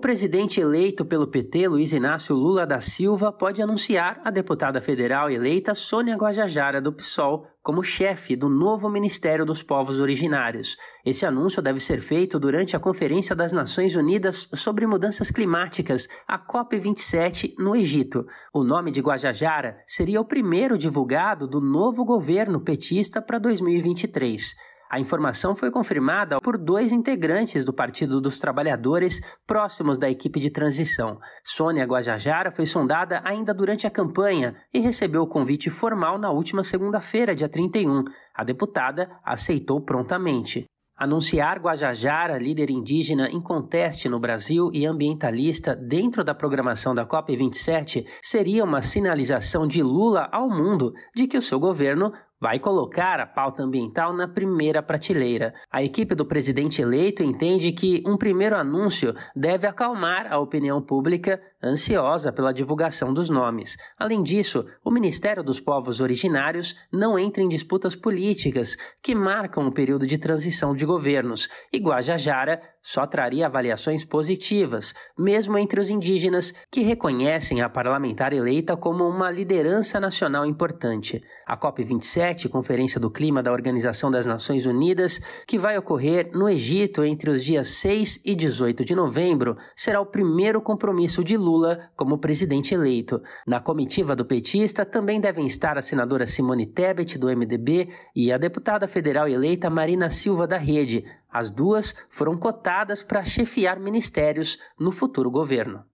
presidente eleito pelo PT, Luiz Inácio Lula da Silva, pode anunciar a deputada federal eleita Sônia Guajajara do PSOL como chefe do novo Ministério dos Povos Originários. Esse anúncio deve ser feito durante a Conferência das Nações Unidas sobre Mudanças Climáticas, a COP27, no Egito. O nome de Guajajara seria o primeiro divulgado do novo governo petista para 2023. A informação foi confirmada por dois integrantes do Partido dos Trabalhadores próximos da equipe de transição. Sônia Guajajara foi sondada ainda durante a campanha e recebeu o convite formal na última segunda-feira, dia 31. A deputada aceitou prontamente. Anunciar Guajajara, líder indígena em conteste no Brasil e ambientalista dentro da programação da COP27, seria uma sinalização de Lula ao mundo de que o seu governo vai colocar a pauta ambiental na primeira prateleira. A equipe do presidente eleito entende que um primeiro anúncio deve acalmar a opinião pública ansiosa pela divulgação dos nomes. Além disso, o Ministério dos Povos Originários não entra em disputas políticas que marcam o período de transição de governos e Guajajara só traria avaliações positivas, mesmo entre os indígenas que reconhecem a parlamentar eleita como uma liderança nacional importante. A COP27 27 Conferência do Clima da Organização das Nações Unidas, que vai ocorrer no Egito entre os dias 6 e 18 de novembro, será o primeiro compromisso de Lula como presidente eleito. Na comitiva do petista também devem estar a senadora Simone Tebet, do MDB, e a deputada federal eleita Marina Silva da Rede. As duas foram cotadas para chefiar ministérios no futuro governo.